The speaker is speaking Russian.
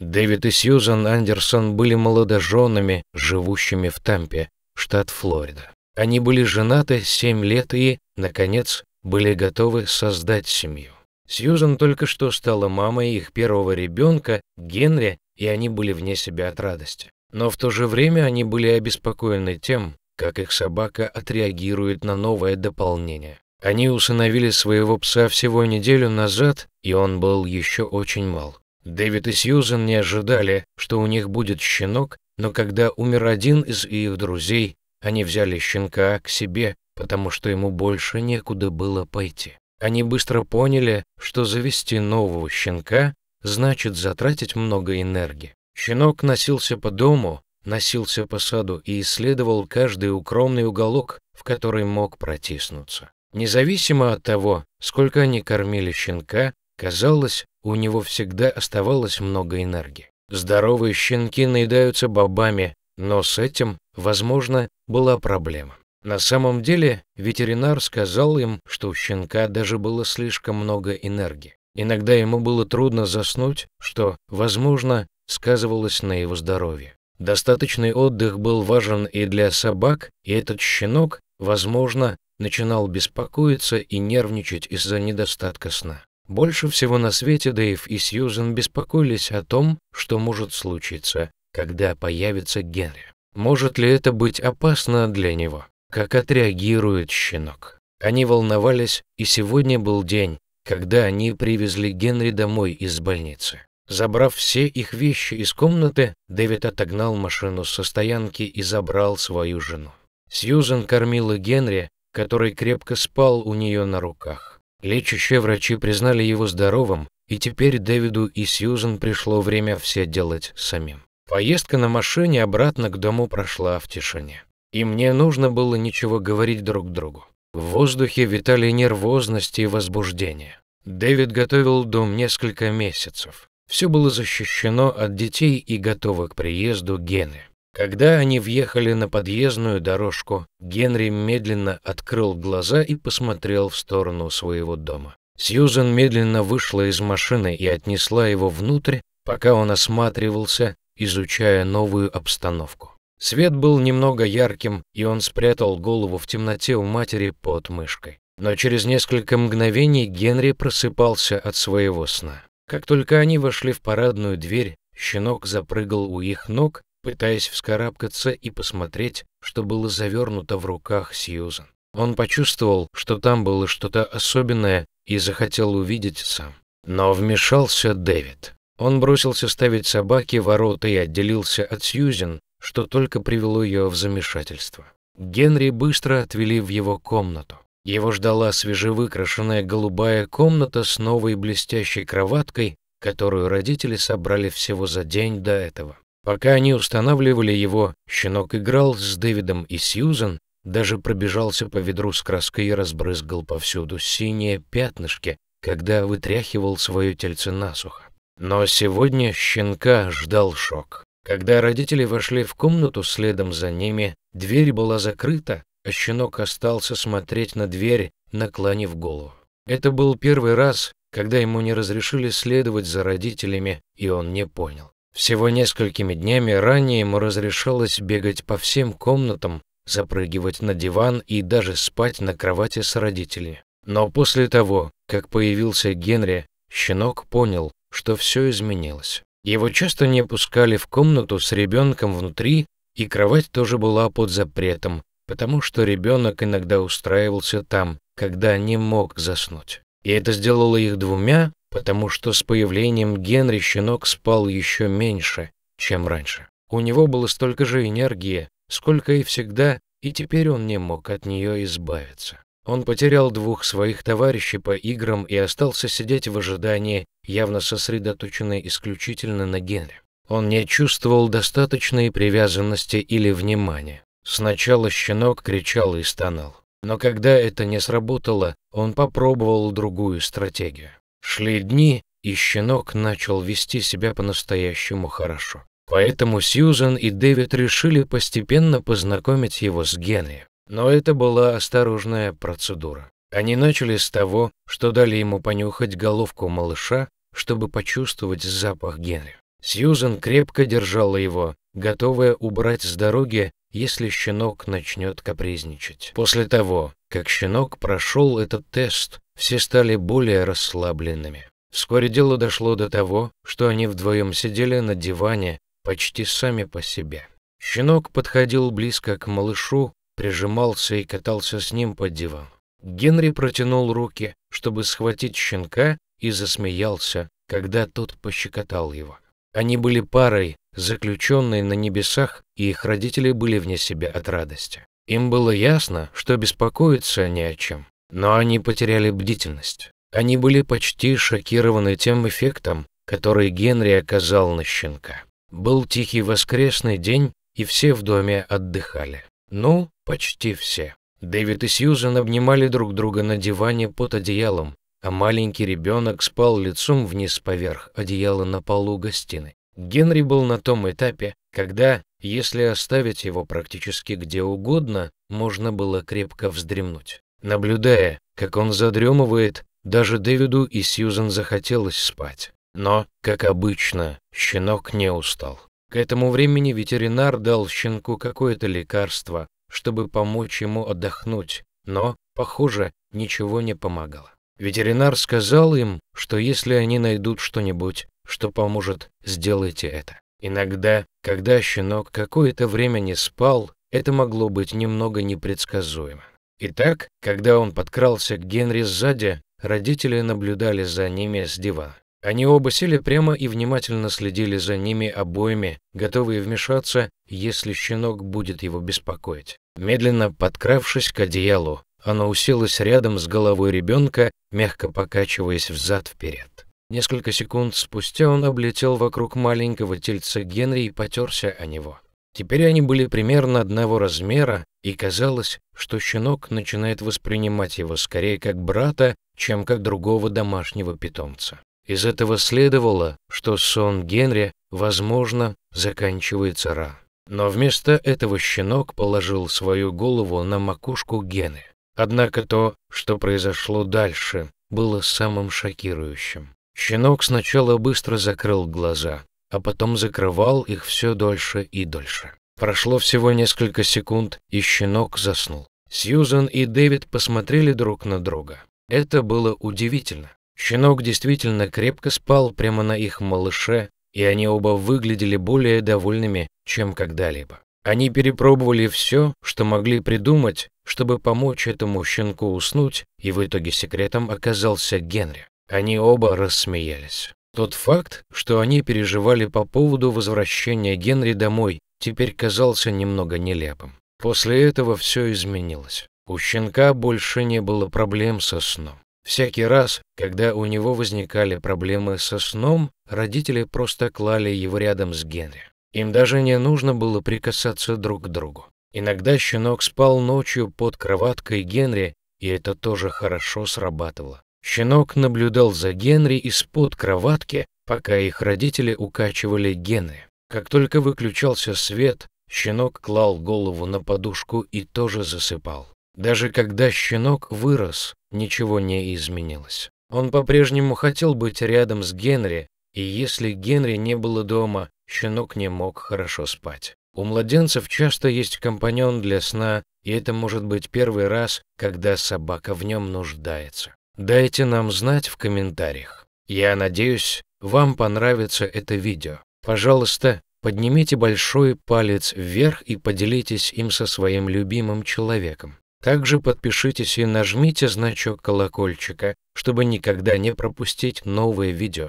Дэвид и Сьюзан Андерсон были молодоженами, живущими в Тампе, штат Флорида. Они были женаты 7 лет и, наконец, были готовы создать семью. Сьюзан только что стала мамой их первого ребенка, Генри, и они были вне себя от радости. Но в то же время они были обеспокоены тем, как их собака отреагирует на новое дополнение. Они усыновили своего пса всего неделю назад, и он был еще очень мал. Дэвид и Сьюзен не ожидали, что у них будет щенок, но когда умер один из их друзей, они взяли щенка к себе, потому что ему больше некуда было пойти. Они быстро поняли, что завести нового щенка значит затратить много энергии. Щенок носился по дому, носился по саду и исследовал каждый укромный уголок, в который мог протиснуться. Независимо от того, сколько они кормили щенка, казалось, у него всегда оставалось много энергии. Здоровые щенки наедаются бобами, но с этим, возможно, была проблема. На самом деле, ветеринар сказал им, что у щенка даже было слишком много энергии. Иногда ему было трудно заснуть, что, возможно, сказывалось на его здоровье. Достаточный отдых был важен и для собак, и этот щенок, возможно, начинал беспокоиться и нервничать из-за недостатка сна. Больше всего на свете Дэйв и Сьюзен беспокоились о том, что может случиться, когда появится Генри. Может ли это быть опасно для него? Как отреагирует щенок? Они волновались, и сегодня был день, когда они привезли Генри домой из больницы. Забрав все их вещи из комнаты, Дэвид отогнал машину со стоянки и забрал свою жену. Сьюзен кормила Генри, который крепко спал у нее на руках. Лечащие врачи признали его здоровым, и теперь Дэвиду и Сьюзен пришло время все делать самим. Поездка на машине обратно к дому прошла в тишине. Им не нужно было ничего говорить друг другу. В воздухе витали нервозность и возбуждение. Дэвид готовил дом несколько месяцев. Все было защищено от детей и готово к приезду Гены. Когда они въехали на подъездную дорожку, Генри медленно открыл глаза и посмотрел в сторону своего дома. Сьюзен медленно вышла из машины и отнесла его внутрь, пока он осматривался, изучая новую обстановку. Свет был немного ярким, и он спрятал голову в темноте у матери под мышкой. Но через несколько мгновений Генри просыпался от своего сна. Как только они вошли в парадную дверь, щенок запрыгал у их ног, пытаясь вскарабкаться и посмотреть, что было завернуто в руках Сьюзан. Он почувствовал, что там было что-то особенное и захотел увидеть сам. Но вмешался Дэвид. Он бросился ставить собаки ворота и отделился от Сьюзен, что только привело ее в замешательство. Генри быстро отвели в его комнату. Его ждала свежевыкрашенная голубая комната с новой блестящей кроваткой, которую родители собрали всего за день до этого. Пока они устанавливали его, щенок играл с Дэвидом и Сьюзен, даже пробежался по ведру с краской и разбрызгал повсюду синие пятнышки, когда вытряхивал свое тельце насухо. Но сегодня щенка ждал шок. Когда родители вошли в комнату следом за ними, дверь была закрыта, а щенок остался смотреть на дверь, наклонив голову. Это был первый раз, когда ему не разрешили следовать за родителями, и он не понял. Всего несколькими днями ранее ему разрешалось бегать по всем комнатам, запрыгивать на диван и даже спать на кровати с родителями. Но после того, как появился Генри, щенок понял, что все изменилось. Его часто не пускали в комнату с ребенком внутри, и кровать тоже была под запретом, потому что ребенок иногда устраивался там, когда не мог заснуть. И это сделало их двумя потому что с появлением Генри щенок спал еще меньше, чем раньше. У него было столько же энергии, сколько и всегда, и теперь он не мог от нее избавиться. Он потерял двух своих товарищей по играм и остался сидеть в ожидании, явно сосредоточенной исключительно на Генри. Он не чувствовал достаточной привязанности или внимания. Сначала щенок кричал и стонал. Но когда это не сработало, он попробовал другую стратегию. Шли дни, и щенок начал вести себя по-настоящему хорошо. Поэтому Сьюзан и Дэвид решили постепенно познакомить его с Генри. Но это была осторожная процедура. Они начали с того, что дали ему понюхать головку малыша, чтобы почувствовать запах Генри. Сьюзан крепко держала его, готовая убрать с дороги, если щенок начнет капризничать. После того, как щенок прошел этот тест, все стали более расслабленными. Вскоре дело дошло до того, что они вдвоем сидели на диване почти сами по себе. Щенок подходил близко к малышу, прижимался и катался с ним под диван. Генри протянул руки, чтобы схватить щенка, и засмеялся, когда тот пощекотал его. Они были парой, заключенной на небесах, и их родители были вне себя от радости. Им было ясно, что беспокоиться не о чем, но они потеряли бдительность. Они были почти шокированы тем эффектом, который Генри оказал на щенка. Был тихий воскресный день, и все в доме отдыхали. Ну, почти все. Дэвид и Сьюзен обнимали друг друга на диване под одеялом, а маленький ребенок спал лицом вниз поверх одеяла на полу гостиной. Генри был на том этапе, когда если оставить его практически где угодно, можно было крепко вздремнуть. Наблюдая, как он задремывает, даже Дэвиду и Сьюзен захотелось спать. Но, как обычно, щенок не устал. К этому времени ветеринар дал щенку какое-то лекарство, чтобы помочь ему отдохнуть, но, похоже, ничего не помогало. Ветеринар сказал им, что если они найдут что-нибудь, что поможет, сделайте это. Иногда, когда щенок какое-то время не спал, это могло быть немного непредсказуемо. Итак, когда он подкрался к Генри сзади, родители наблюдали за ними с дивана. Они оба сели прямо и внимательно следили за ними обоими, готовые вмешаться, если щенок будет его беспокоить. Медленно подкравшись к одеялу, она уселась рядом с головой ребенка, мягко покачиваясь взад-вперед. Несколько секунд спустя он облетел вокруг маленького тельца Генри и потерся о него. Теперь они были примерно одного размера, и казалось, что щенок начинает воспринимать его скорее как брата, чем как другого домашнего питомца. Из этого следовало, что сон Генри, возможно, заканчивается Ра. Но вместо этого щенок положил свою голову на макушку Гены. Однако то, что произошло дальше, было самым шокирующим. Щенок сначала быстро закрыл глаза, а потом закрывал их все дольше и дольше. Прошло всего несколько секунд, и щенок заснул. Сьюзан и Дэвид посмотрели друг на друга. Это было удивительно. Щенок действительно крепко спал прямо на их малыше, и они оба выглядели более довольными, чем когда-либо. Они перепробовали все, что могли придумать, чтобы помочь этому щенку уснуть, и в итоге секретом оказался Генри. Они оба рассмеялись. Тот факт, что они переживали по поводу возвращения Генри домой, теперь казался немного нелепым. После этого все изменилось. У щенка больше не было проблем со сном. Всякий раз, когда у него возникали проблемы со сном, родители просто клали его рядом с Генри. Им даже не нужно было прикасаться друг к другу. Иногда щенок спал ночью под кроваткой Генри, и это тоже хорошо срабатывало. Щенок наблюдал за Генри из-под кроватки, пока их родители укачивали гены. Как только выключался свет, щенок клал голову на подушку и тоже засыпал. Даже когда щенок вырос, ничего не изменилось. Он по-прежнему хотел быть рядом с Генри, и если Генри не было дома, щенок не мог хорошо спать. У младенцев часто есть компаньон для сна, и это может быть первый раз, когда собака в нем нуждается. Дайте нам знать в комментариях. Я надеюсь, вам понравится это видео. Пожалуйста, поднимите большой палец вверх и поделитесь им со своим любимым человеком. Также подпишитесь и нажмите значок колокольчика, чтобы никогда не пропустить новые видео.